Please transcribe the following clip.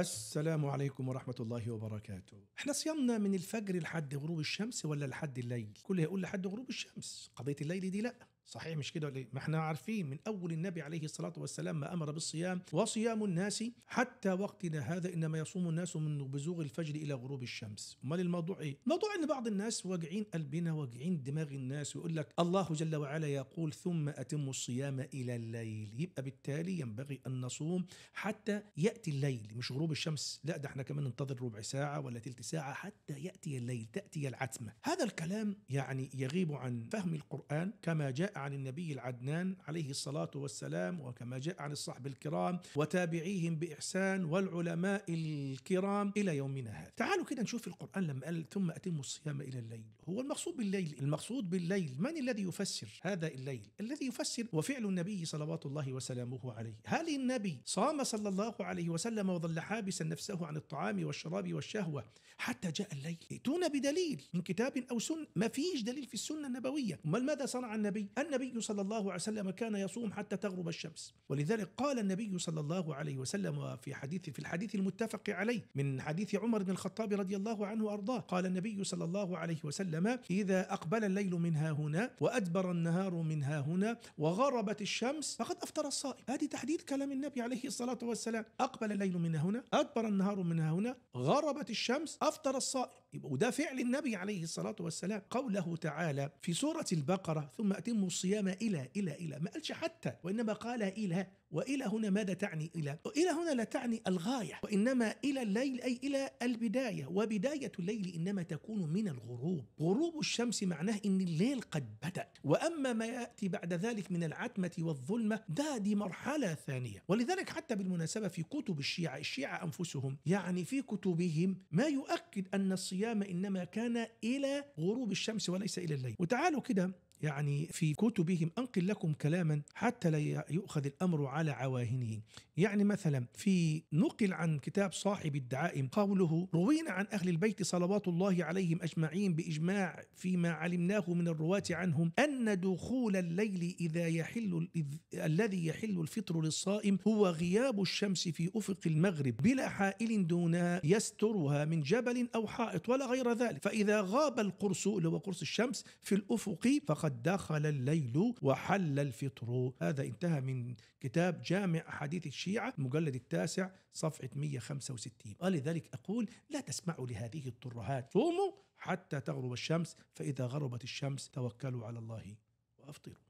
السلام عليكم ورحمة الله وبركاته. احنا صيامنا من الفجر لحد غروب الشمس ولا لحد الليل؟ كل يقول لحد غروب الشمس، قضية الليل دي لأ. صحيح مش كده ولا إيه؟ ما احنا عارفين من اول النبي عليه الصلاه والسلام ما امر بالصيام وصيام الناس حتى وقتنا هذا انما يصوم الناس من بزوغ الفجر الى غروب الشمس امال الموضوع ايه الموضوع ان بعض الناس واجعين قلبنا واجعين دماغ الناس ويقول لك الله جل وعلا يقول ثم اتم الصيام الى الليل يبقى بالتالي ينبغي ان نصوم حتى ياتي الليل مش غروب الشمس لا ده احنا كمان ننتظر ربع ساعه ولا ثلث ساعه حتى ياتي الليل تاتي العتمه هذا الكلام يعني يغيب عن فهم القران كما جاء عن النبي العدنان عليه الصلاة والسلام وكما جاء عن الصحب الكرام وتابعيهم بإحسان والعلماء الكرام إلى يومنا هذا تعالوا كده نشوف القرآن لما قال ثم أتموا الصيام إلى الليل هو المقصود بالليل المقصود بالليل من الذي يفسر هذا الليل الذي يفسر وفعل النبي صلوات الله وسلامه عليه هل النبي صام صلى الله عليه وسلم وظل حابسا نفسه عن الطعام والشراب والشهوة حتى جاء الليل ائتونا بدليل من كتاب أو سنة ما فيش دليل في السنة النبوية أمال ماذا صنع النبي النبي صلى الله عليه وسلم كان يصوم حتى تغرب الشمس ولذلك قال النبي صلى الله عليه وسلم في حديث في الحديث المتفق عليه من حديث عمر بن الخطاب رضي الله عنه وارضاه قال النبي صلى الله عليه وسلم اذا اقبل الليل منها هنا وادبر النهار منها هنا وغربت الشمس فقد افطر الصائم هذه تحديد كلام النبي عليه الصلاه والسلام اقبل الليل منها هنا ادبر النهار منها هنا غربت الشمس افطر الصائم وده فعل النبي عليه الصلاه والسلام قوله تعالى في سوره البقره ثم اتموا الصيام إلى إلى إلى ما قالش حتى وإنما قال إلى وإلى هنا ماذا تعني إلى؟ إلى هنا لا تعني الغاية وإنما إلى الليل أي إلى البداية وبداية الليل إنما تكون من الغروب غروب الشمس معناه إن الليل قد بدأ وأما ما يأتي بعد ذلك من العتمة والظلمة ده دي مرحلة ثانية ولذلك حتى بالمناسبة في كتب الشيعة الشيعة أنفسهم يعني في كتبهم ما يؤكد أن الصيام إنما كان إلى غروب الشمس وليس إلى الليل وتعالوا كده يعني في كتبهم أنقل لكم كلاما حتى لا يؤخذ الأمر على عواهنه يعني مثلا في نقل عن كتاب صاحب الدعائم قوله روينا عن أهل البيت صلوات الله عليهم أجمعين بإجماع فيما علمناه من الرواة عنهم أن دخول الليل إذا يحل الذي يحل الفطر للصائم هو غياب الشمس في أفق المغرب بلا حائل دون يسترها من جبل أو حائط ولا غير ذلك فإذا غاب القرص اللي هو قرص الشمس في الأفق فقد وقد دخل الليل وحل الفطر هذا انتهى من كتاب جامع أحاديث الشيعة المجلد التاسع صفحة 165 ولذلك أقول لا تسمعوا لهذه الطرهات صوموا حتى تغرب الشمس فإذا غربت الشمس توكلوا على الله وأفطروا